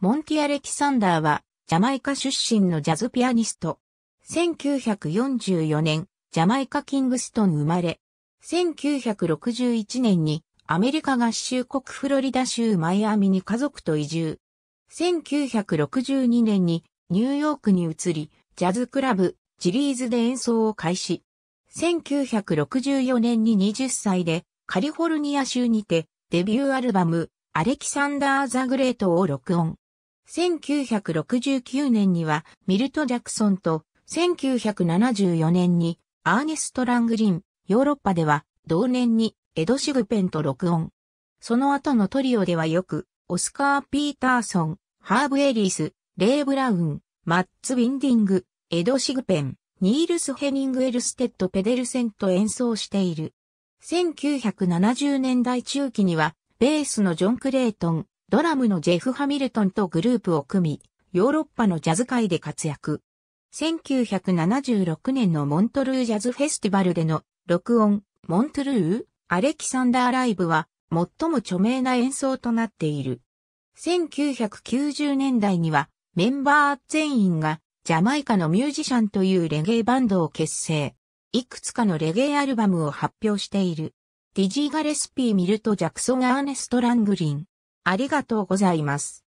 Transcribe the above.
モンティ・アレキサンダーは、ジャマイカ出身のジャズピアニスト。1944年、ジャマイカ・キングストン生まれ。1961年に、アメリカ合衆国フロリダ州マイアミに家族と移住。1962年に、ニューヨークに移り、ジャズクラブ、ジリーズで演奏を開始。1964年に20歳で、カリフォルニア州にて、デビューアルバム、アレキサンダー・ザ・グレートを録音。1969年にはミルト・ジャクソンと1974年にアーネスト・ラングリン、ヨーロッパでは同年にエド・シグペンと録音。その後のトリオではよくオスカー・ピーターソン、ハーブ・エリス、レイ・ブラウン、マッツ・ウィンディング、エド・シグペン、ニールス・ヘニング・エルステッド・ペデルセンと演奏している。1970年代中期にはベースのジョン・クレイトン、ドラムのジェフ・ハミルトンとグループを組み、ヨーロッパのジャズ界で活躍。1976年のモントルージャズフェスティバルでの録音、モントルー、アレキサンダーライブは最も著名な演奏となっている。1990年代にはメンバー全員がジャマイカのミュージシャンというレゲエバンドを結成。いくつかのレゲエアルバムを発表している。ディジー・ガレスピー・ミルト・ジャクソン・アーネスト・ラングリン。ありがとうございます。